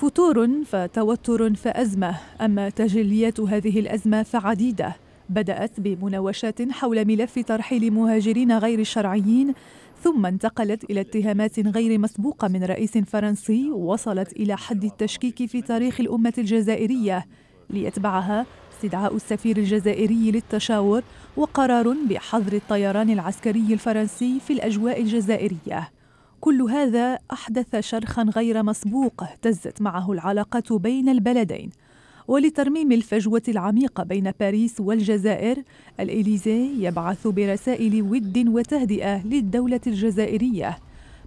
فتور فتوتر فأزمة أما تجليات هذه الأزمة فعديدة بدأت بمناوشات حول ملف ترحيل مهاجرين غير شرعيين ثم انتقلت إلى اتهامات غير مسبوقة من رئيس فرنسي وصلت إلى حد التشكيك في تاريخ الأمة الجزائرية ليتبعها استدعاء السفير الجزائري للتشاور وقرار بحظر الطيران العسكري الفرنسي في الأجواء الجزائرية كل هذا أحدث شرخا غير مسبوق اهتزت معه العلاقة بين البلدين ولترميم الفجوة العميقة بين باريس والجزائر الإليزي يبعث برسائل ود وتهدئة للدولة الجزائرية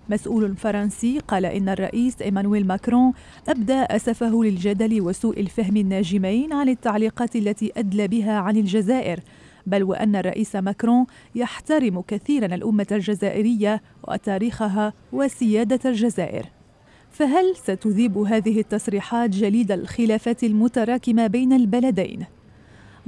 مسؤول فرنسي قال إن الرئيس إيمانويل ماكرون أبدى أسفه للجدل وسوء الفهم الناجمين عن التعليقات التي أدلى بها عن الجزائر بل وأن الرئيس ماكرون يحترم كثيرا الأمة الجزائرية وتاريخها وسيادة الجزائر فهل ستذيب هذه التصريحات جليد الخلافات المتراكمة بين البلدين؟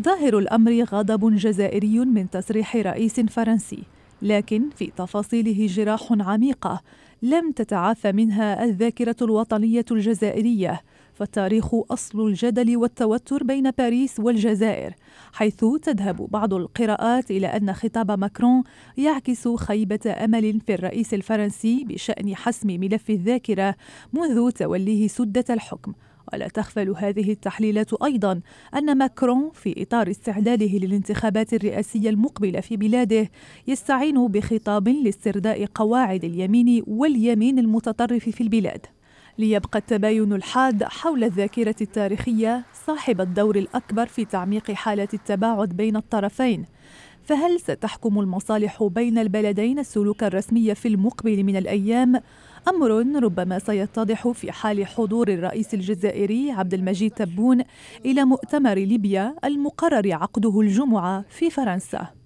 ظاهر الأمر غضب جزائري من تصريح رئيس فرنسي لكن في تفاصيله جراح عميقة لم تتعافى منها الذاكرة الوطنية الجزائرية فالتاريخ أصل الجدل والتوتر بين باريس والجزائر حيث تذهب بعض القراءات إلى أن خطاب ماكرون يعكس خيبة أمل في الرئيس الفرنسي بشأن حسم ملف الذاكرة منذ توليه سدة الحكم ولا تخفل هذه التحليلات ايضا ان ماكرون في اطار استعداده للانتخابات الرئاسيه المقبله في بلاده يستعين بخطاب لاسترداء قواعد اليمين واليمين المتطرف في البلاد ليبقى التباين الحاد حول الذاكرة التاريخية صاحب الدور الأكبر في تعميق حالة التباعد بين الطرفين فهل ستحكم المصالح بين البلدين السلوك الرسمي في المقبل من الأيام؟ أمر ربما سيتضح في حال حضور الرئيس الجزائري عبد المجيد تبون إلى مؤتمر ليبيا المقرر عقده الجمعة في فرنسا